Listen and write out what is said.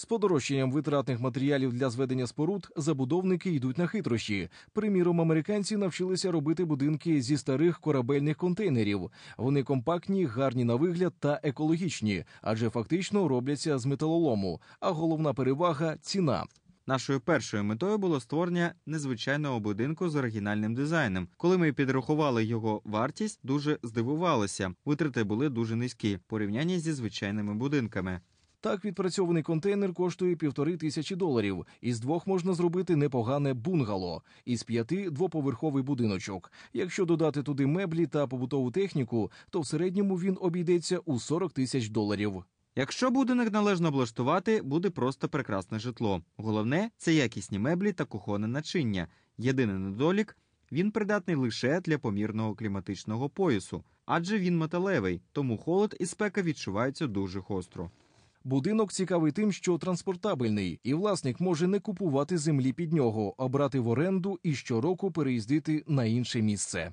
З подорожчанням витратних матеріалів для зведення споруд забудовники йдуть на хитрощі. Приміром, американці навчилися робити будинки зі старих корабельних контейнерів. Вони компактні, гарні на вигляд та екологічні, адже фактично робляться з металолому. А головна перевага ціна. Нашою першою метою було створення незвичайного будинку з оригінальним дизайном. Коли ми підрахували його вартість, дуже здивувалися. Витрати були дуже низькі порівняння зі звичайними будинками. Так відпрацьований контейнер коштує півтори тисячі доларів. Із двох можна зробити непогане бунгало, із п'яти двоповерховий будиночок. Якщо додати туди меблі та побутову техніку, то в середньому він обійдеться у 40 тисяч доларів. Якщо будинок належно облаштувати, буде просто прекрасне житло. Головне це якісні меблі та кухонне начиння. Єдиний недолік він придатний лише для помірного кліматичного поясу, адже він металевий, тому холод і спека відчуваються дуже гостро. Будинок цікавий тим, що транспортабельний, і власник може не купувати землі під нього, а брати в оренду і щороку переїздити на інше місце.